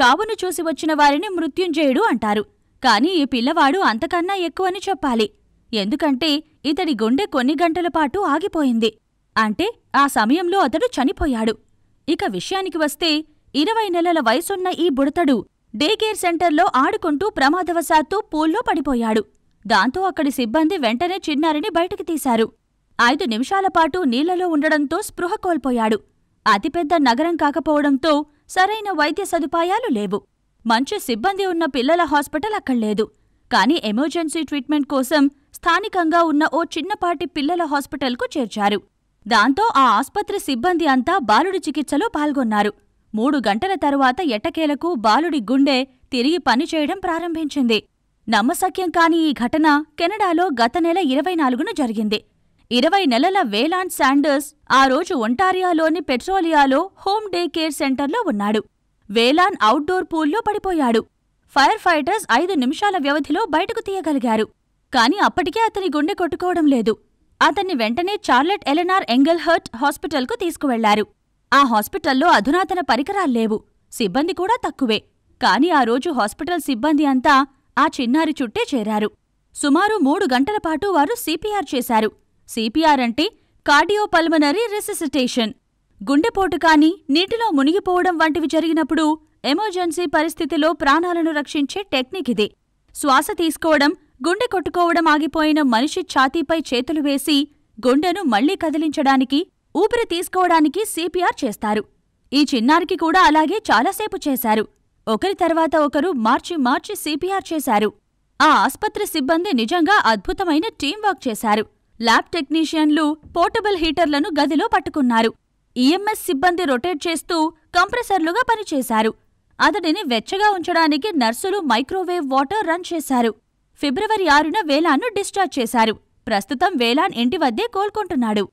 చావును చూసి వచ్చిన వారిని మృత్యుంజయుడు అంటారు కాని ఈ పిల్లవాడు అంతకన్నా ఎక్కువని చెప్పాలి ఎందుకంటే ఇతడి గుండె కొన్ని గంటల పాటు ఆగిపోయింది అంటే ఆ సమయంలో అతడు చనిపోయాడు ఇక విషయానికి వస్తే ఇరవై నెలల వయసున్న ఈ బుడతడు డేకేర్ సెంటర్లో ఆడుకుంటూ ప్రమాదవశాత్తు పూల్లో పడిపోయాడు దాంతో అక్కడి సిబ్బంది వెంటనే చిన్నారిని బయటకు తీశారు ఐదు నిమిషాలపాటు నీళ్లలో ఉండడంతో స్పృహ కోల్పోయాడు అతిపెద్ద నగరం కాకపోవడంతో సరైన వైద్య సదుపాయాలు లేవు మంచి సిబ్బంది ఉన్న పిల్లల హాస్పిటల్ అక్కడ కానీ ఎమర్జెన్సీ ట్రీట్మెంట్ కోసం స్థానికంగా ఉన్న ఓ చిన్నపాటి పిల్లల హాస్పిటల్కు చేర్చారు దాంతో ఆ ఆస్పత్రి సిబ్బంది అంతా బాలుడి చికిత్సలో పాల్గొన్నారు మూడు గంటల తరువాత ఎట్టకేలకు బాలుడి గుండె తిరిగి పనిచేయడం ప్రారంభించింది నమ్మసక్యం కాని ఈ ఘటన కెనడాలో గత నెల ఇరవై నాలుగున జరిగింది ఇరవై నెలల వేలాన్ శాండర్స్ ఆ రోజు ఒంటారియాలోని పెట్రోలియాలో హోమ్ డే కేర్ సెంటర్లో ఉన్నాడు వేలాన్ అవుట్డోర్ పూల్లో పడిపోయాడు ఫైర్ ఫైటర్స్ ఐదు నిమిషాల వ్యవధిలో బయటకు తీయగలిగారు కాని అప్పటికే అతని గుండె కొట్టుకోవడం లేదు అతన్ని వెంటనే చార్లెట్ ఎలెనార్ ఎంగల్హర్ట్ హాస్పిటల్కు తీసుకువెళ్లారు ఆ హాస్పిటల్లో అధునాతన పరికరాల్లేవు సిబ్బంది కూడా తక్కువే కాని ఆ రోజు హాస్పిటల్ సిబ్బంది అంతా ఆ చిన్నారి చుట్టే చేరారు సుమారు మూడు గంటల పాటు వారు సిపిఆర్ చేశారు సిపిఆర్ అంటే కార్డియోపల్మనరీ రిసెసిటేషన్ గుండెపోటు కాని నీటిలో మునిగిపోవడం వంటివి జరిగినప్పుడు ఎమర్జెన్సీ పరిస్థితిలో ప్రాణాలను రక్షించే టెక్నిక్ ఇది శ్వాస తీసుకోవడం గుండె కొట్టుకోవడం ఆగిపోయిన మనిషి ఛాతీపై చేతులు వేసి గుండెను మళ్లీ కదిలించడానికి ఊపిరి తీసుకోవడానికి సిపిఆర్ చేస్తారు ఈ చిన్నారికి కూడా అలాగే చాలాసేపు చేశారు ఒకరి తర్వాత ఒకరు మార్చి మార్చి సిపిఆర్ చేశారు ఆ ఆస్పత్రి సిబ్బంది నిజంగా అద్భుతమైన టీం వర్క్ చేశారు ల్యాబ్ టెక్నీషియన్లు పోర్టబుల్ హీటర్లను గదిలో పట్టుకున్నారు ఈఎంఎస్ సిబ్బంది రొటేట్ చేస్తూ కంప్రెసర్లుగా పనిచేశారు అతడిని వెచ్చగా ఉంచడానికి నర్సులు మైక్రోవేవ్ వాటర్ రన్ చేశారు ఫిబ్రవరి ఆరున వేలాన్ను డిశ్చార్జ్ చేశారు ప్రస్తుతం వేలాన్ ఇంటి వద్దే కోలుకుంటున్నాడు